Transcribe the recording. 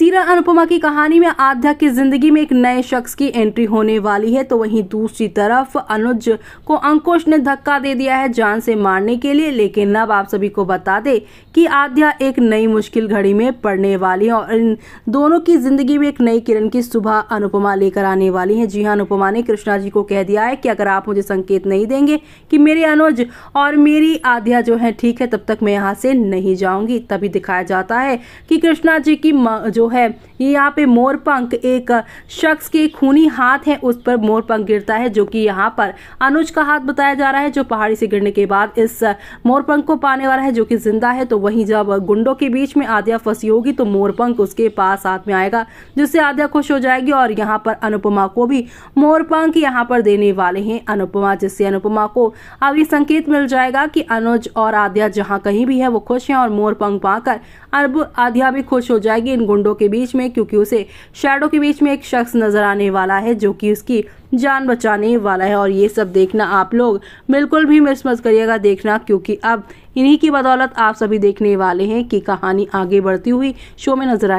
सीरा अनुपमा की कहानी में आध्या की जिंदगी में एक नए शख्स की एंट्री होने वाली है तो वहीं दूसरी तरफ अनुज को अंकुश ने धक्का दे दिया है जान से मारने के लिए लेकिन अब आप सभी को बता दे कि आध्या एक नई मुश्किल घड़ी में पड़ने वाली है और इन दोनों की जिंदगी में एक नई किरण की सुबह अनुपमा लेकर आने वाली है जी हाँ अनुपमा ने कृष्णा जी को कह दिया है कि अगर आप मुझे संकेत नहीं देंगे कि मेरे अनुज और मेरी आध्या जो है ठीक है तब तक मैं यहाँ से नहीं जाऊंगी तभी दिखाया जाता है कि कृष्णा जी की जो है ये यहाँ पे मोरपंख एक शख्स के खूनी हाथ है उस पर मोरपंख गिरता है जो कि यहाँ पर अनुज का हाथ बताया जा रहा है जो पहाड़ी से गिरने के बाद इस मोरपंख को पाने वाला है जो कि जिंदा है तो वहीं जब गुंडों के बीच में आद्या फंसी होगी तो मोरपंख उसके पास हाथ में आएगा जिससे आद्या खुश हो जाएगी और यहाँ पर अनुपमा को भी मोरपंख यहाँ पर देने वाले हैं अनुपमा जिससे अनुपमा को अब ये संकेत मिल जाएगा कि अनुज और आद्या जहाँ कहीं भी है वो खुश हैं और मोरपंख पाकर अब आद्या भी खुश हो जाएगी इन गुंडों के बीच में क्योंकि उसे शेडो के बीच में एक शख्स नजर आने वाला है जो कि उसकी जान बचाने वाला है और ये सब देखना आप लोग बिल्कुल भी मिस मत करिएगा देखना क्योंकि अब इन्हीं की बदौलत आप सभी देखने वाले हैं कि कहानी आगे बढ़ती हुई शो में नजर आए